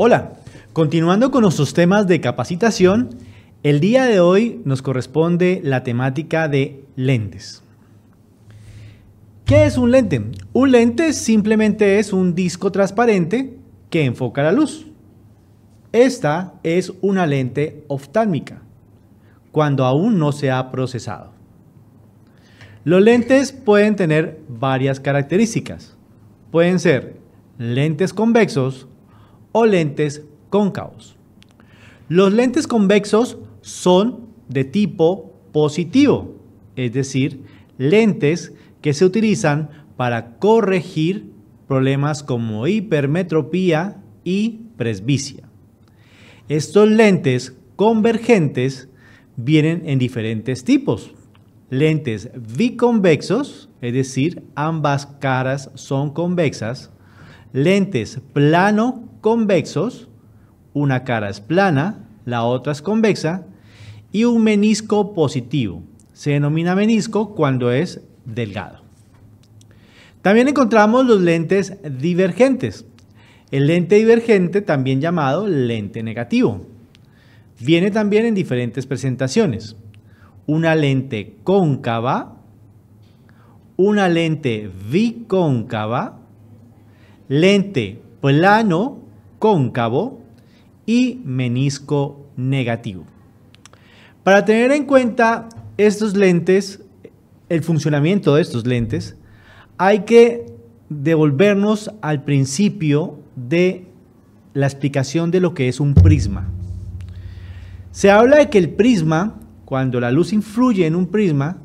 Hola, continuando con nuestros temas de capacitación, el día de hoy nos corresponde la temática de lentes. ¿Qué es un lente? Un lente simplemente es un disco transparente que enfoca la luz. Esta es una lente oftálmica, cuando aún no se ha procesado. Los lentes pueden tener varias características. Pueden ser lentes convexos, o lentes cóncavos. Los lentes convexos son de tipo positivo, es decir, lentes que se utilizan para corregir problemas como hipermetropía y presbicia. Estos lentes convergentes vienen en diferentes tipos. Lentes biconvexos, es decir, ambas caras son convexas. Lentes plano convexos, una cara es plana, la otra es convexa, y un menisco positivo. Se denomina menisco cuando es delgado. También encontramos los lentes divergentes. El lente divergente, también llamado lente negativo, viene también en diferentes presentaciones. Una lente cóncava, una lente bicóncava, lente plano cóncavo y menisco negativo. Para tener en cuenta estos lentes, el funcionamiento de estos lentes, hay que devolvernos al principio de la explicación de lo que es un prisma. Se habla de que el prisma, cuando la luz influye en un prisma,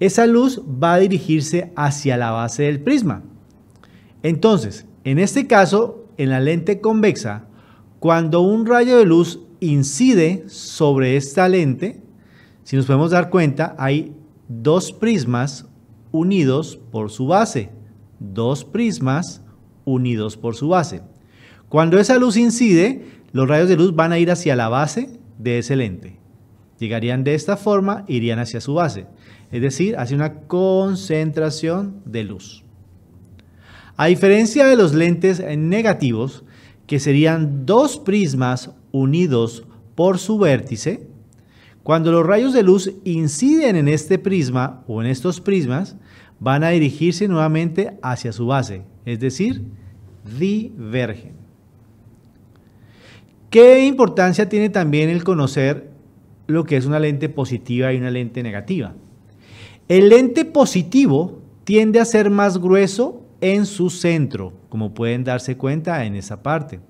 esa luz va a dirigirse hacia la base del prisma. Entonces, en este caso, en la lente convexa, cuando un rayo de luz incide sobre esta lente, si nos podemos dar cuenta, hay dos prismas unidos por su base. Dos prismas unidos por su base. Cuando esa luz incide, los rayos de luz van a ir hacia la base de ese lente. Llegarían de esta forma, irían hacia su base. Es decir, hacia una concentración de luz. A diferencia de los lentes negativos, que serían dos prismas unidos por su vértice, cuando los rayos de luz inciden en este prisma o en estos prismas, van a dirigirse nuevamente hacia su base, es decir, divergen. ¿Qué importancia tiene también el conocer lo que es una lente positiva y una lente negativa? El lente positivo tiende a ser más grueso en su centro, como pueden darse cuenta en esa parte.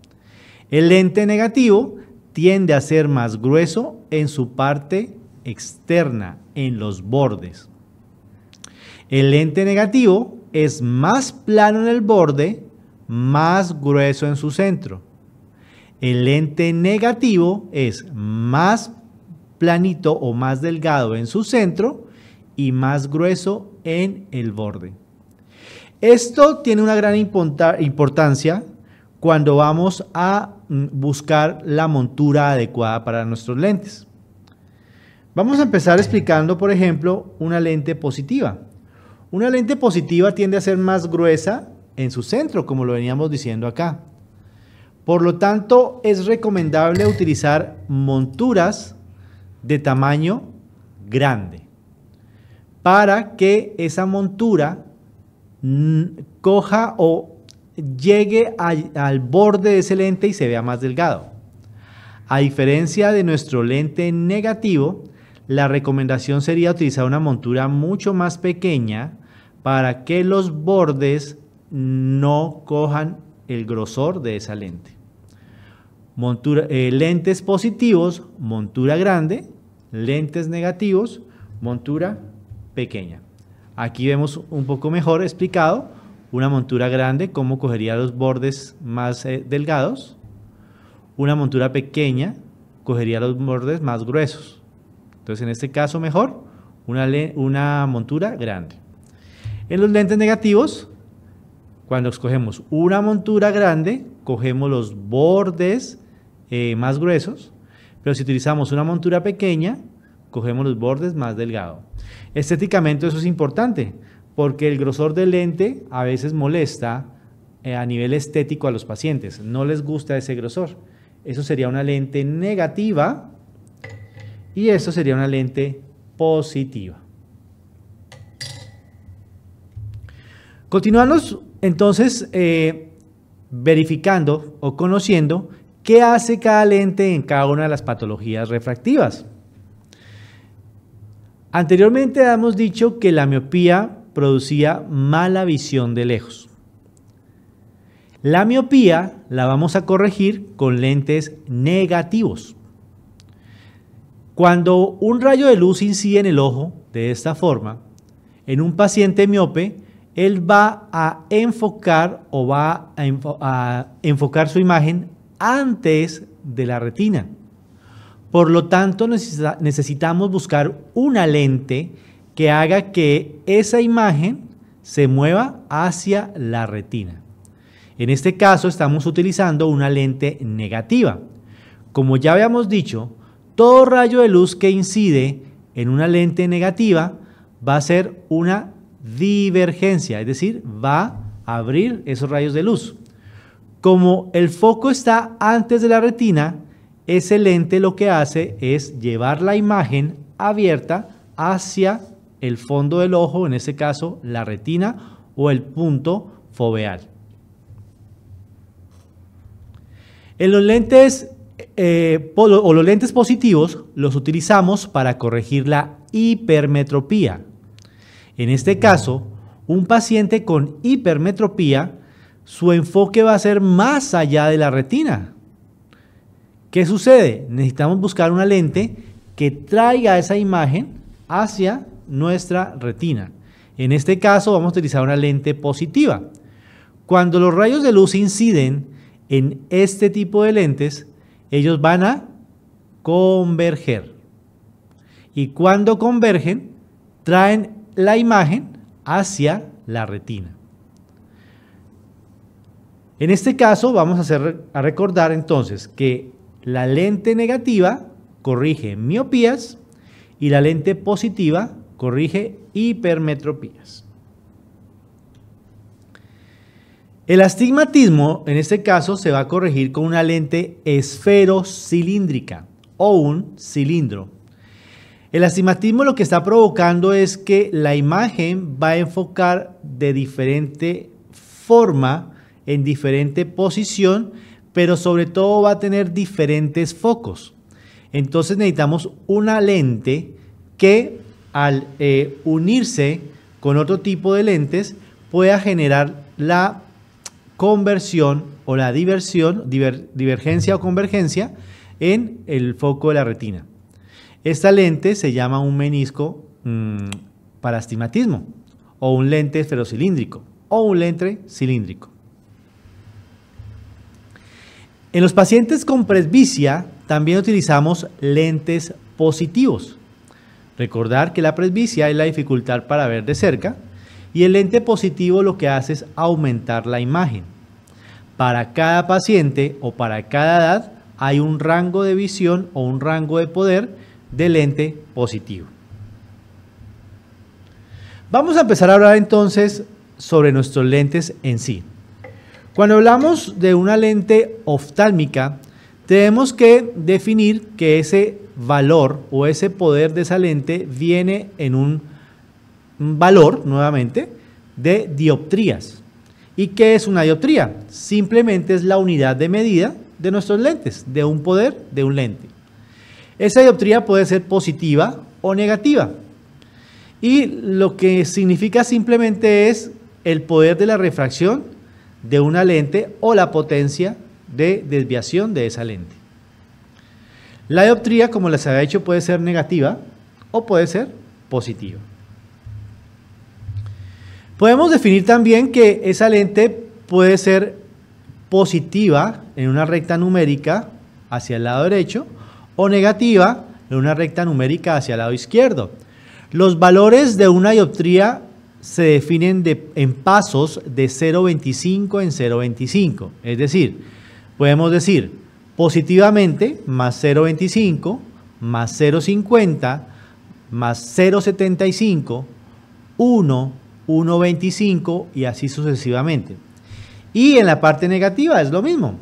El lente negativo tiende a ser más grueso en su parte externa, en los bordes. El lente negativo es más plano en el borde, más grueso en su centro. El lente negativo es más planito o más delgado en su centro y más grueso en el borde. Esto tiene una gran importancia cuando vamos a mm, buscar la montura adecuada para nuestros lentes. Vamos a empezar explicando, por ejemplo, una lente positiva. Una lente positiva tiende a ser más gruesa en su centro, como lo veníamos diciendo acá. Por lo tanto, es recomendable utilizar monturas de tamaño grande para que esa montura coja o llegue al borde de ese lente y se vea más delgado. A diferencia de nuestro lente negativo, la recomendación sería utilizar una montura mucho más pequeña para que los bordes no cojan el grosor de esa lente. Montura, eh, lentes positivos, montura grande, lentes negativos, montura pequeña. Aquí vemos un poco mejor explicado una montura grande, cómo cogería los bordes más eh, delgados. Una montura pequeña cogería los bordes más gruesos. Entonces, en este caso, mejor una, una montura grande. En los lentes negativos, cuando escogemos una montura grande, cogemos los bordes eh, más gruesos, pero si utilizamos una montura pequeña, cogemos los bordes más delgados. Estéticamente eso es importante, porque el grosor del lente a veces molesta eh, a nivel estético a los pacientes, no les gusta ese grosor. Eso sería una lente negativa y eso sería una lente positiva. Continuamos entonces eh, verificando o conociendo qué hace cada lente en cada una de las patologías refractivas. Anteriormente hemos dicho que la miopía producía mala visión de lejos. La miopía la vamos a corregir con lentes negativos. Cuando un rayo de luz incide en el ojo de esta forma, en un paciente miope, él va a enfocar o va a, enfocar su imagen antes de la retina. Por lo tanto, necesitamos buscar una lente que haga que esa imagen se mueva hacia la retina. En este caso estamos utilizando una lente negativa. Como ya habíamos dicho, todo rayo de luz que incide en una lente negativa va a ser una divergencia, es decir, va a abrir esos rayos de luz. Como el foco está antes de la retina, ese lente lo que hace es llevar la imagen abierta hacia el fondo del ojo, en este caso la retina o el punto foveal. En los lentes eh, o los lentes positivos los utilizamos para corregir la hipermetropía. En este caso, un paciente con hipermetropía, su enfoque va a ser más allá de la retina, ¿Qué sucede? Necesitamos buscar una lente que traiga esa imagen hacia nuestra retina. En este caso vamos a utilizar una lente positiva. Cuando los rayos de luz inciden en este tipo de lentes, ellos van a converger. Y cuando convergen, traen la imagen hacia la retina. En este caso vamos a, hacer, a recordar entonces que la lente negativa corrige miopías y la lente positiva corrige hipermetropías. El astigmatismo, en este caso, se va a corregir con una lente esferocilíndrica o un cilindro. El astigmatismo lo que está provocando es que la imagen va a enfocar de diferente forma, en diferente posición, pero sobre todo va a tener diferentes focos. Entonces necesitamos una lente que al eh, unirse con otro tipo de lentes pueda generar la conversión o la diversión, divergencia o convergencia en el foco de la retina. Esta lente se llama un menisco mm, parastigmatismo para astigmatismo o un lente esferocilíndrico o un lente cilíndrico. En los pacientes con presbicia también utilizamos lentes positivos. Recordar que la presbicia es la dificultad para ver de cerca y el lente positivo lo que hace es aumentar la imagen. Para cada paciente o para cada edad hay un rango de visión o un rango de poder de lente positivo. Vamos a empezar a hablar entonces sobre nuestros lentes en sí. Cuando hablamos de una lente oftálmica, tenemos que definir que ese valor o ese poder de esa lente viene en un valor, nuevamente, de dioptrías. ¿Y qué es una dioptría? Simplemente es la unidad de medida de nuestros lentes, de un poder de un lente. Esa dioptría puede ser positiva o negativa. Y lo que significa simplemente es el poder de la refracción de una lente o la potencia de desviación de esa lente. La dioptría, como les había dicho, puede ser negativa o puede ser positiva. Podemos definir también que esa lente puede ser positiva en una recta numérica hacia el lado derecho o negativa en una recta numérica hacia el lado izquierdo. Los valores de una dioptría se definen en pasos de 0,25 en 0,25. Es decir, podemos decir positivamente más 0,25, más 0,50, más 0,75, 1, 1,25 y así sucesivamente. Y en la parte negativa es lo mismo.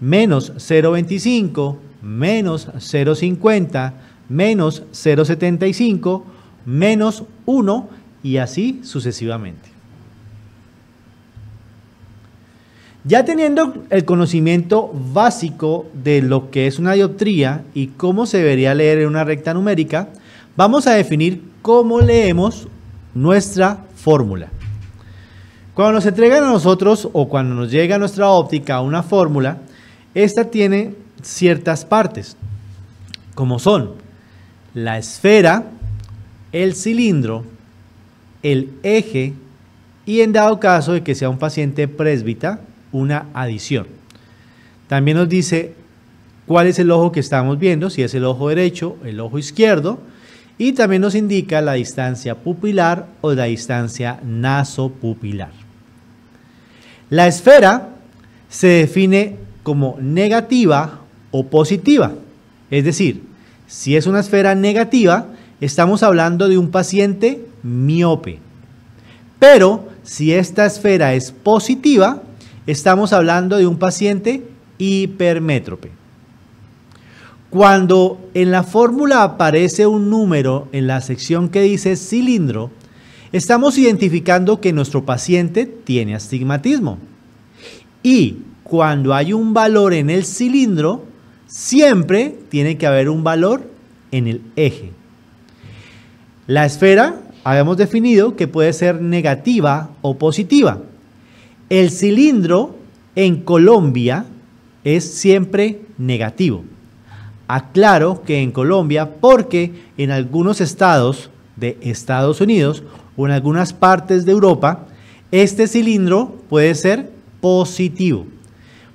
Menos 0,25, menos 0,50, menos 0,75, menos 1 y así sucesivamente. Ya teniendo el conocimiento básico de lo que es una dioptría y cómo se debería leer en una recta numérica, vamos a definir cómo leemos nuestra fórmula. Cuando nos entregan a nosotros o cuando nos llega a nuestra óptica una fórmula, esta tiene ciertas partes, como son la esfera, el cilindro, el eje y en dado caso de que sea un paciente presbita, una adición. También nos dice cuál es el ojo que estamos viendo, si es el ojo derecho, el ojo izquierdo, y también nos indica la distancia pupilar o la distancia nasopupilar. La esfera se define como negativa o positiva, es decir, si es una esfera negativa, estamos hablando de un paciente miope. Pero si esta esfera es positiva, estamos hablando de un paciente hipermétrope. Cuando en la fórmula aparece un número en la sección que dice cilindro, estamos identificando que nuestro paciente tiene astigmatismo. Y cuando hay un valor en el cilindro, siempre tiene que haber un valor en el eje. La esfera habíamos definido que puede ser negativa o positiva. El cilindro en Colombia es siempre negativo. Aclaro que en Colombia porque en algunos estados de Estados Unidos o en algunas partes de Europa, este cilindro puede ser positivo.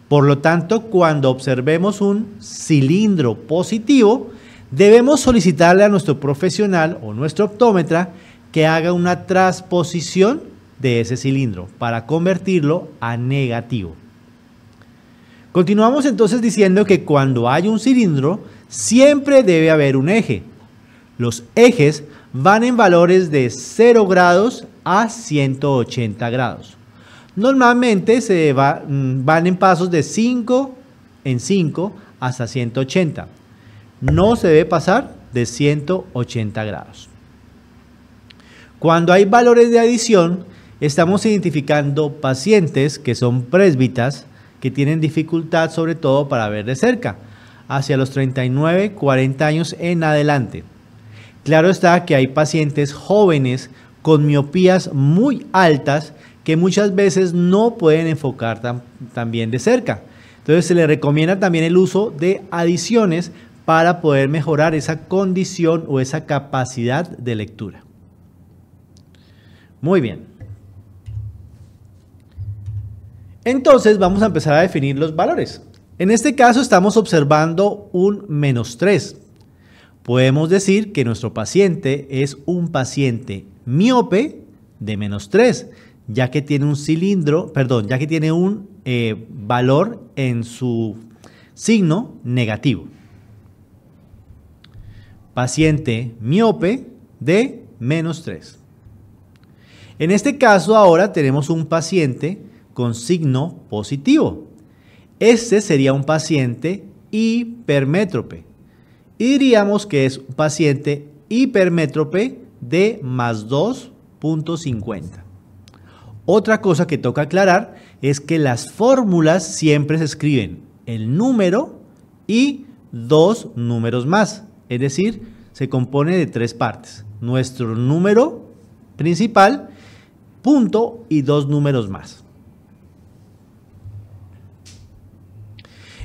Por lo tanto, cuando observemos un cilindro positivo, debemos solicitarle a nuestro profesional o nuestro optómetra que haga una transposición de ese cilindro para convertirlo a negativo. Continuamos entonces diciendo que cuando hay un cilindro, siempre debe haber un eje. Los ejes van en valores de 0 grados a 180 grados. Normalmente se mm, van en pasos de 5 en 5 hasta 180. No se debe pasar de 180 grados. Cuando hay valores de adición, estamos identificando pacientes que son presbitas, que tienen dificultad sobre todo para ver de cerca, hacia los 39, 40 años en adelante. Claro está que hay pacientes jóvenes con miopías muy altas que muchas veces no pueden enfocar tan, de cerca. Entonces se le recomienda también el uso de adiciones para poder mejorar esa condición o esa capacidad de lectura. Muy bien. Entonces vamos a empezar a definir los valores. En este caso estamos observando un menos 3. Podemos decir que nuestro paciente es un paciente miope de menos 3, ya que tiene un cilindro, perdón, ya que tiene un eh, valor en su signo negativo. Paciente miope de menos 3. En este caso ahora tenemos un paciente con signo positivo. Este sería un paciente hipermétrope. Y diríamos que es un paciente hipermétrope de más 2.50. Otra cosa que toca aclarar es que las fórmulas siempre se escriben el número y dos números más. Es decir, se compone de tres partes. Nuestro número principal punto y dos números más.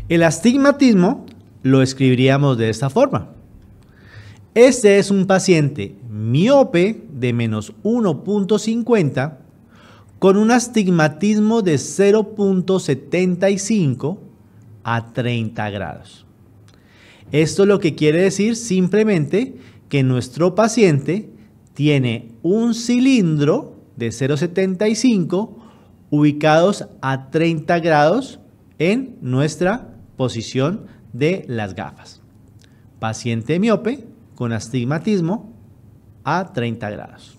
El astigmatismo lo escribiríamos de esta forma. Este es un paciente miope de menos 1.50 con un astigmatismo de 0.75 a 30 grados. Esto lo que quiere decir simplemente que nuestro paciente tiene un cilindro de 0,75 ubicados a 30 grados en nuestra posición de las gafas. Paciente miope con astigmatismo a 30 grados.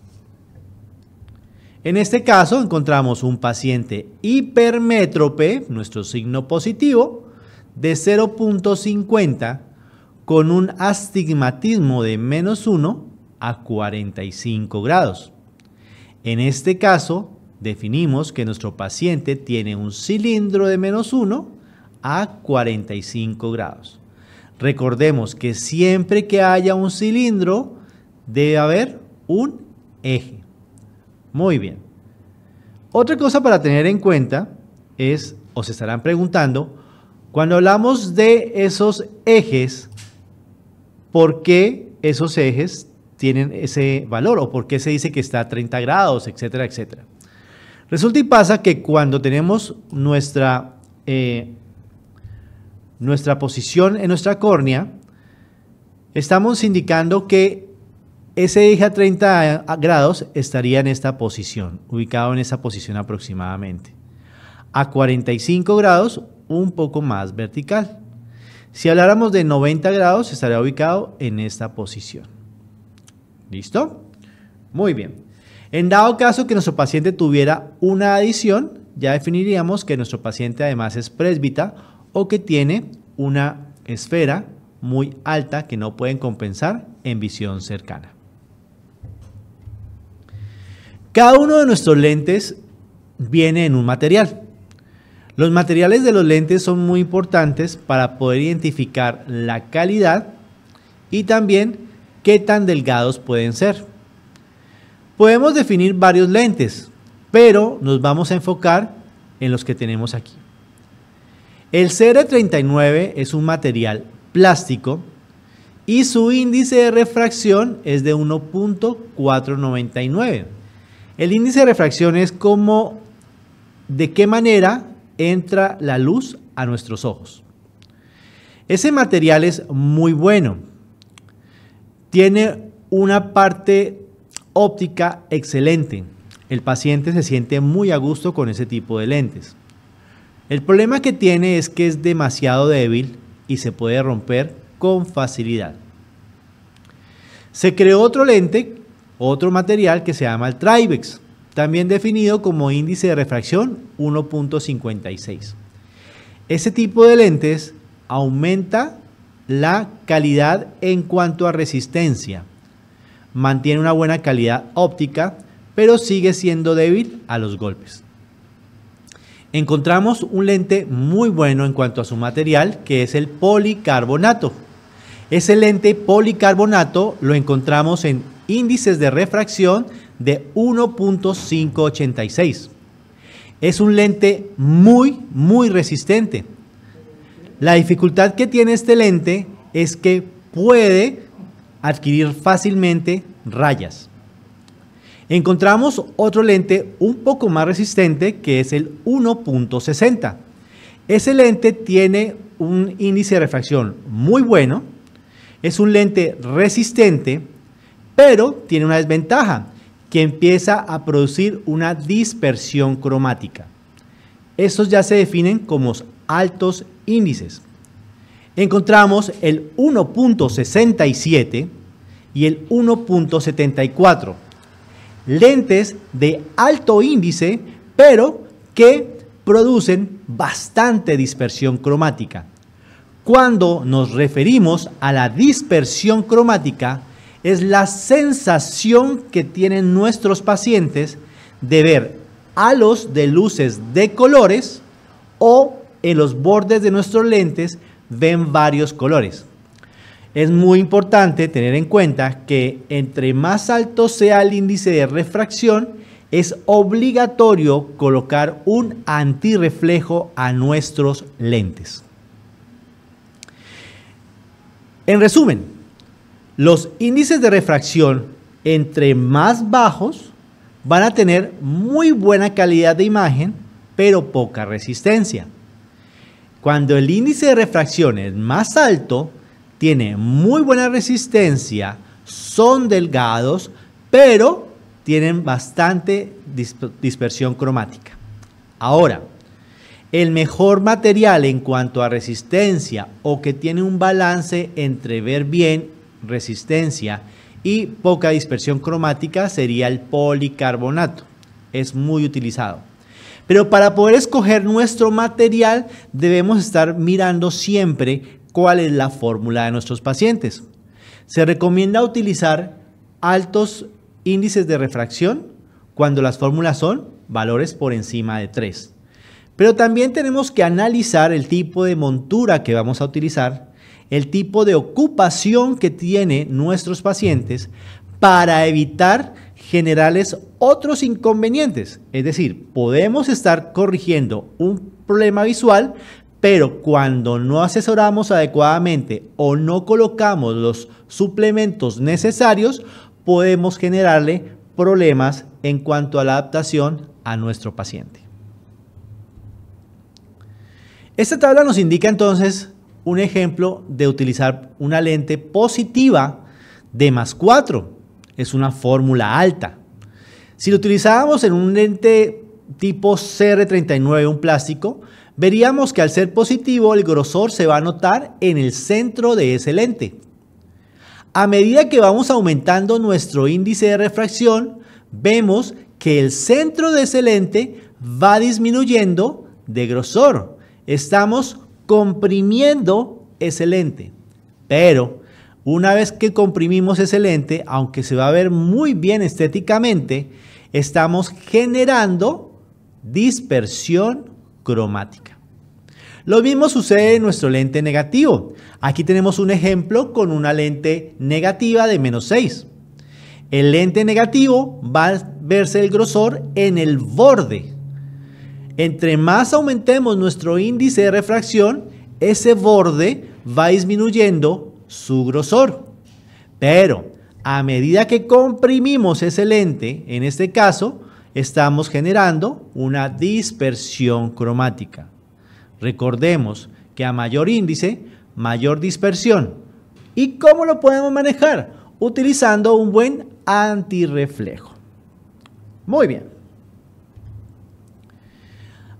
En este caso encontramos un paciente hipermétrope, nuestro signo positivo, de 0.50 con un astigmatismo de menos 1 a 45 grados. En este caso, definimos que nuestro paciente tiene un cilindro de menos 1 a 45 grados. Recordemos que siempre que haya un cilindro, debe haber un eje. Muy bien. Otra cosa para tener en cuenta es, o estarán preguntando, cuando hablamos de esos ejes, ¿por qué esos ejes tienen ese valor o por qué se dice que está a 30 grados, etcétera, etcétera. Resulta y pasa que cuando tenemos nuestra, eh, nuestra posición en nuestra córnea, estamos indicando que ese eje a 30 grados estaría en esta posición, ubicado en esa posición aproximadamente. A 45 grados, un poco más vertical. Si habláramos de 90 grados, estaría ubicado en esta posición. ¿Listo? Muy bien. En dado caso que nuestro paciente tuviera una adición, ya definiríamos que nuestro paciente además es presbita o que tiene una esfera muy alta que no pueden compensar en visión cercana. Cada uno de nuestros lentes viene en un material. Los materiales de los lentes son muy importantes para poder identificar la calidad y también qué tan delgados pueden ser. Podemos definir varios lentes, pero nos vamos a enfocar en los que tenemos aquí. El CR39 es un material plástico y su índice de refracción es de 1.499. El índice de refracción es como de qué manera entra la luz a nuestros ojos. Ese material es muy bueno tiene una parte óptica excelente. El paciente se siente muy a gusto con ese tipo de lentes. El problema que tiene es que es demasiado débil y se puede romper con facilidad. Se creó otro lente, otro material que se llama el Tribex, también definido como índice de refracción 1.56. ese tipo de lentes aumenta la calidad en cuanto a resistencia. Mantiene una buena calidad óptica, pero sigue siendo débil a los golpes. Encontramos un lente muy bueno en cuanto a su material, que es el policarbonato. Ese lente policarbonato lo encontramos en índices de refracción de 1.586. Es un lente muy, muy resistente la dificultad que tiene este lente es que puede adquirir fácilmente rayas. Encontramos otro lente un poco más resistente que es el 1.60. Ese lente tiene un índice de refracción muy bueno, es un lente resistente, pero tiene una desventaja, que empieza a producir una dispersión cromática. Estos ya se definen como altos índices. Encontramos el 1.67 y el 1.74. Lentes de alto índice, pero que producen bastante dispersión cromática. Cuando nos referimos a la dispersión cromática, es la sensación que tienen nuestros pacientes de ver halos de luces de colores o en los bordes de nuestros lentes ven varios colores. Es muy importante tener en cuenta que entre más alto sea el índice de refracción, es obligatorio colocar un antirreflejo a nuestros lentes. En resumen, los índices de refracción entre más bajos van a tener muy buena calidad de imagen, pero poca resistencia. Cuando el índice de refracción es más alto, tiene muy buena resistencia, son delgados, pero tienen bastante dispersión cromática. Ahora, el mejor material en cuanto a resistencia o que tiene un balance entre ver bien resistencia y poca dispersión cromática sería el policarbonato. Es muy utilizado. Pero para poder escoger nuestro material debemos estar mirando siempre cuál es la fórmula de nuestros pacientes. Se recomienda utilizar altos índices de refracción cuando las fórmulas son valores por encima de 3. Pero también tenemos que analizar el tipo de montura que vamos a utilizar, el tipo de ocupación que tienen nuestros pacientes para evitar generales otros inconvenientes. Es decir, podemos estar corrigiendo un problema visual, pero cuando no asesoramos adecuadamente o no colocamos los suplementos necesarios, podemos generarle problemas en cuanto a la adaptación a nuestro paciente. Esta tabla nos indica entonces un ejemplo de utilizar una lente positiva de más 4 es una fórmula alta. Si lo utilizábamos en un lente tipo CR39, un plástico, veríamos que al ser positivo el grosor se va a notar en el centro de ese lente. A medida que vamos aumentando nuestro índice de refracción, vemos que el centro de ese lente va disminuyendo de grosor. Estamos comprimiendo ese lente. Pero una vez que comprimimos ese lente, aunque se va a ver muy bien estéticamente, estamos generando dispersión cromática. Lo mismo sucede en nuestro lente negativo. Aquí tenemos un ejemplo con una lente negativa de menos 6. El lente negativo va a verse el grosor en el borde. Entre más aumentemos nuestro índice de refracción, ese borde va disminuyendo su grosor. Pero a medida que comprimimos ese lente, en este caso, estamos generando una dispersión cromática. Recordemos que a mayor índice, mayor dispersión. ¿Y cómo lo podemos manejar? Utilizando un buen antirreflejo. Muy bien.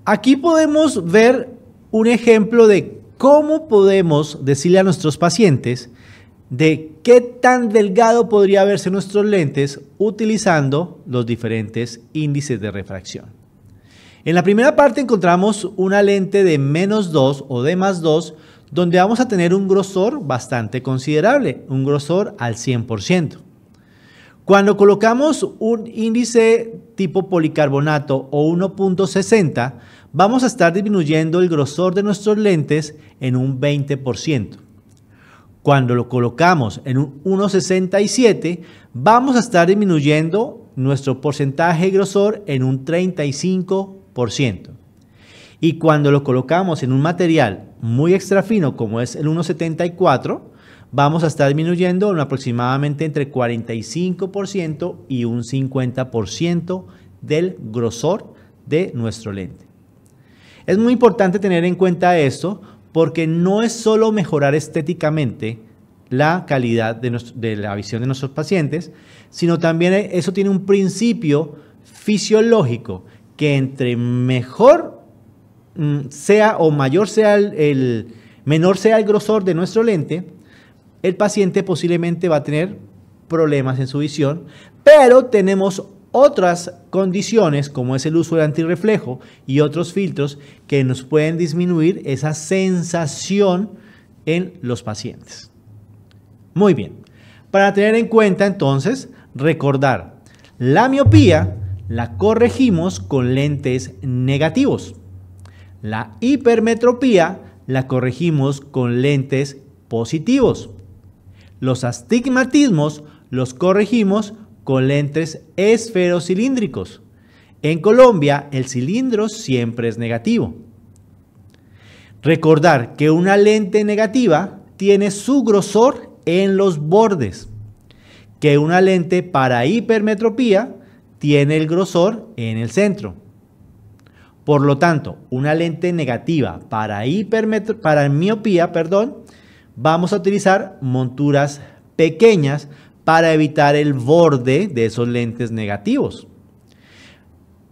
Aquí podemos ver un ejemplo de ¿Cómo podemos decirle a nuestros pacientes de qué tan delgado podría verse nuestros lentes utilizando los diferentes índices de refracción? En la primera parte encontramos una lente de menos 2 o de más 2 donde vamos a tener un grosor bastante considerable, un grosor al 100%. Cuando colocamos un índice tipo policarbonato o 1.60, vamos a estar disminuyendo el grosor de nuestros lentes en un 20%. Cuando lo colocamos en un 1.67, vamos a estar disminuyendo nuestro porcentaje de grosor en un 35%. Y cuando lo colocamos en un material muy extra fino como es el 1.74, vamos a estar disminuyendo aproximadamente entre 45% y un 50% del grosor de nuestro lente. Es muy importante tener en cuenta esto porque no es solo mejorar estéticamente la calidad de, la visión de nuestros pacientes, sino también eso tiene un principio fisiológico que entre mejor mm, sea o mayor sea el menor sea el grosor de nuestro lente, el paciente posiblemente va a tener problemas en su visión, pero tenemos otras condiciones como es el uso del antirreflejo y otros filtros que nos pueden disminuir esa sensación en los pacientes. Muy bien, para tener en cuenta entonces, recordar, la miopía la corregimos con lentes negativos. La hipermetropía la corregimos con lentes positivos. Los astigmatismos los corregimos con lentes esferocilíndricos. En Colombia el cilindro siempre es negativo. Recordar que una lente negativa tiene su grosor en los bordes, que una lente para hipermetropía tiene el grosor en el centro. Por lo tanto, una lente negativa para, para miopía perdón, vamos a utilizar monturas pequeñas para evitar el borde de esos lentes negativos.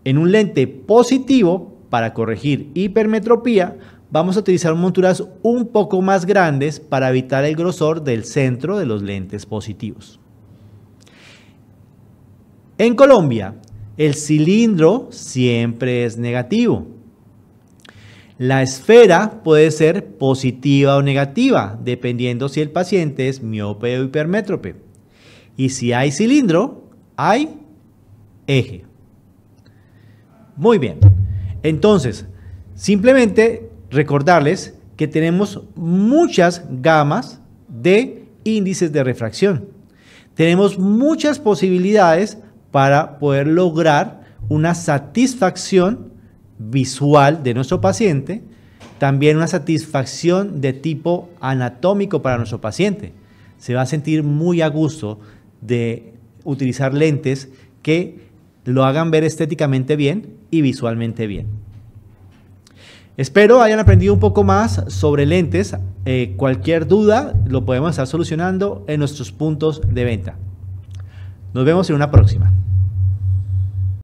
En un lente positivo, para corregir hipermetropía, vamos a utilizar monturas un poco más grandes para evitar el grosor del centro de los lentes positivos. En Colombia, el cilindro siempre es negativo. La esfera puede ser positiva o negativa, dependiendo si el paciente es miope o hipermétrope. Y si hay cilindro, hay eje. Muy bien. Entonces, simplemente recordarles que tenemos muchas gamas de índices de refracción. Tenemos muchas posibilidades para poder lograr una satisfacción visual de nuestro paciente, también una satisfacción de tipo anatómico para nuestro paciente. Se va a sentir muy a gusto de utilizar lentes que lo hagan ver estéticamente bien y visualmente bien. Espero hayan aprendido un poco más sobre lentes. Eh, cualquier duda lo podemos estar solucionando en nuestros puntos de venta. Nos vemos en una próxima.